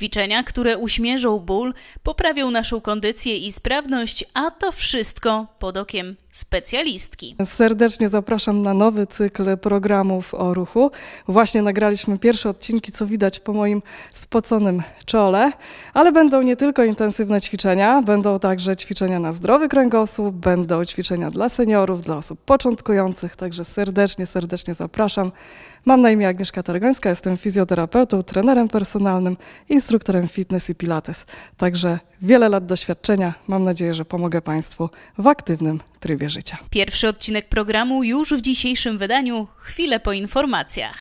ćwiczenia, które uśmierzą ból, poprawią naszą kondycję i sprawność, a to wszystko pod okiem specjalistki. Serdecznie zapraszam na nowy cykl programów o ruchu. Właśnie nagraliśmy pierwsze odcinki, co widać po moim spoconym czole, ale będą nie tylko intensywne ćwiczenia, będą także ćwiczenia na zdrowy kręgosłup, będą ćwiczenia dla seniorów, dla osób początkujących, także serdecznie, serdecznie zapraszam. Mam na imię Agnieszka Targońska, jestem fizjoterapeutą, trenerem personalnym, instruktorem fitness i pilates. Także wiele lat doświadczenia. Mam nadzieję, że pomogę Państwu w aktywnym trybie życia. Pierwszy odcinek programu już w dzisiejszym wydaniu, chwilę po informacjach.